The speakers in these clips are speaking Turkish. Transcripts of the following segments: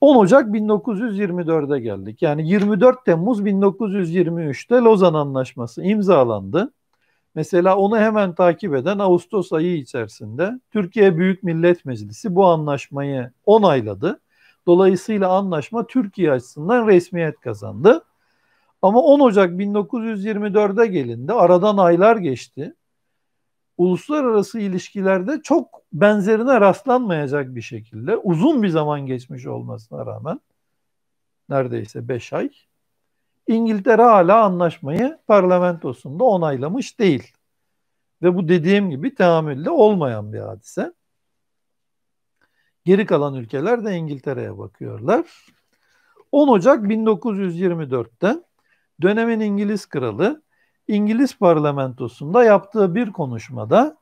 10 Ocak 1924'e geldik. Yani 24 Temmuz 1923'te Lozan Anlaşması imzalandı. Mesela onu hemen takip eden Ağustos ayı içerisinde Türkiye Büyük Millet Meclisi bu anlaşmayı onayladı. Dolayısıyla anlaşma Türkiye açısından resmiyet kazandı. Ama 10 Ocak 1924'e gelindi. Aradan aylar geçti uluslararası ilişkilerde çok benzerine rastlanmayacak bir şekilde uzun bir zaman geçmiş olmasına rağmen neredeyse 5 ay İngiltere hala anlaşmayı parlamentosunda onaylamış değil. Ve bu dediğim gibi teamülle olmayan bir hadise. Geri kalan ülkeler de İngiltere'ye bakıyorlar. 10 Ocak 1924'te dönemin İngiliz kralı İngiliz parlamentosunda yaptığı bir konuşmada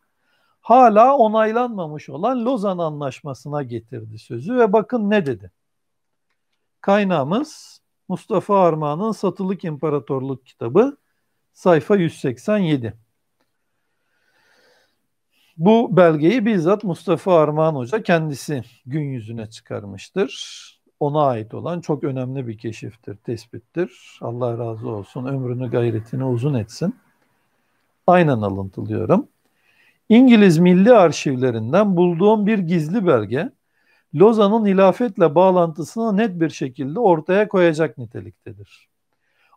hala onaylanmamış olan Lozan Anlaşması'na getirdi sözü ve bakın ne dedi. Kaynağımız Mustafa Armağan'ın Satılık İmparatorluk kitabı sayfa 187. Bu belgeyi bizzat Mustafa Armağan Hoca kendisi gün yüzüne çıkarmıştır ona ait olan çok önemli bir keşiftir, tespittir. Allah razı olsun, ömrünü gayretini uzun etsin. Aynen alıntılıyorum. İngiliz Milli Arşivlerinden bulduğum bir gizli belge, Lozan'ın hilafetle bağlantısını net bir şekilde ortaya koyacak niteliktedir.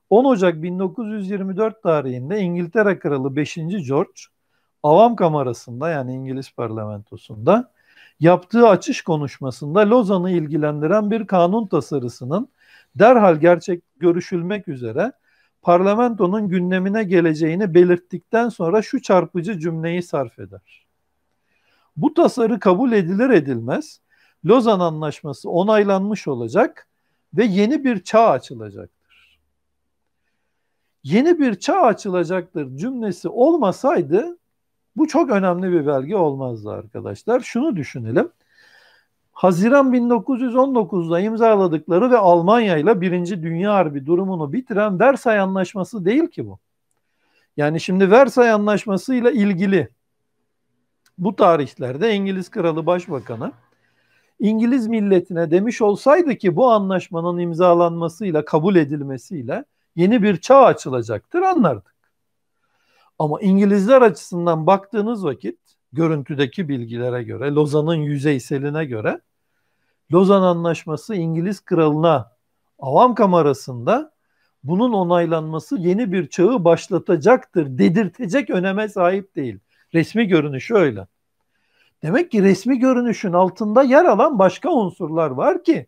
10 Ocak 1924 tarihinde İngiltere Kralı 5. George, Avam Kamerası'nda yani İngiliz parlamentosunda yaptığı açış konuşmasında Lozan'ı ilgilendiren bir kanun tasarısının derhal gerçek görüşülmek üzere parlamentonun gündemine geleceğini belirttikten sonra şu çarpıcı cümleyi sarf eder. Bu tasarı kabul edilir edilmez Lozan Anlaşması onaylanmış olacak ve yeni bir çağ açılacaktır. Yeni bir çağ açılacaktır cümlesi olmasaydı bu çok önemli bir belge olmazdı arkadaşlar. Şunu düşünelim. Haziran 1919'da imzaladıkları ve Almanya ile Birinci Dünya Harbi durumunu bitiren Versay Anlaşması değil ki bu. Yani şimdi Versay Anlaşması ile ilgili bu tarihlerde İngiliz Kralı Başbakanı İngiliz milletine demiş olsaydı ki bu anlaşmanın imzalanmasıyla, kabul edilmesiyle yeni bir çağ açılacaktır anlardık. Ama İngilizler açısından baktığınız vakit görüntüdeki bilgilere göre, Lozan'ın yüzeyseline göre Lozan Anlaşması İngiliz kralına avam kamerasında bunun onaylanması yeni bir çağı başlatacaktır, dedirtecek öneme sahip değil. Resmi görünüşü öyle. Demek ki resmi görünüşün altında yer alan başka unsurlar var ki.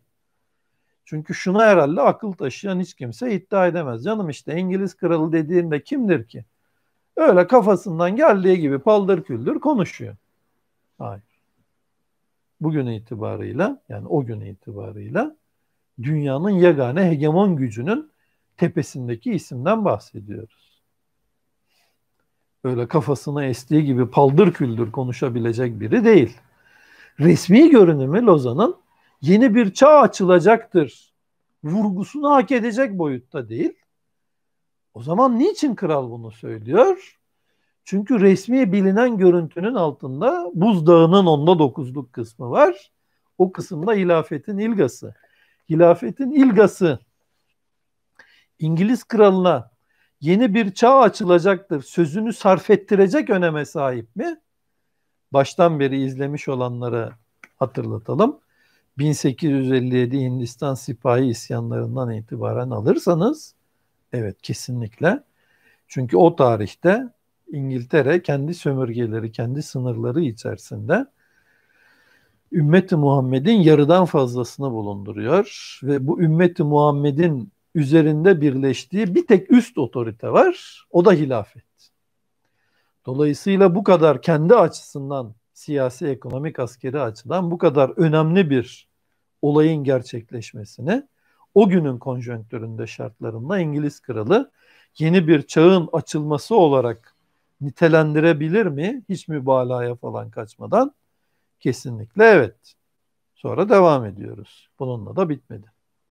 Çünkü şuna herhalde akıl taşıyan hiç kimse iddia edemez. Canım işte İngiliz kralı dediğinde kimdir ki? Öyle kafasından geldiği gibi paldır küldür konuşuyor. Hayır. Bugün itibarıyla yani o gün itibarıyla dünyanın yegane hegemon gücünün tepesindeki isimden bahsediyoruz. Öyle kafasına estiği gibi paldır küldür konuşabilecek biri değil. Resmi görünümü Lozan'ın yeni bir çağ açılacaktır vurgusunu hak edecek boyutta değil. O zaman niçin kral bunu söylüyor? Çünkü resmi bilinen görüntünün altında buzdağının onda dokuzluk kısmı var. O kısımda hilafetin ilgası. Hilafetin ilgası İngiliz kralına yeni bir çağ açılacaktır sözünü sarf ettirecek öneme sahip mi? Baştan beri izlemiş olanları hatırlatalım. 1857 Hindistan sipahi isyanlarından itibaren alırsanız Evet kesinlikle. Çünkü o tarihte İngiltere kendi sömürgeleri, kendi sınırları içerisinde ümmeti Muhammed'in yarıdan fazlasını bulunduruyor ve bu ümmeti Muhammed'in üzerinde birleştiği bir tek üst otorite var. O da hilafet. Dolayısıyla bu kadar kendi açısından siyasi, ekonomik, askeri açıdan bu kadar önemli bir olayın gerçekleşmesini o günün konjonktüründe şartlarında İngiliz kralı yeni bir çağın açılması olarak nitelendirebilir mi? Hiç mübalağaya falan kaçmadan kesinlikle evet. Sonra devam ediyoruz. Bununla da bitmedi.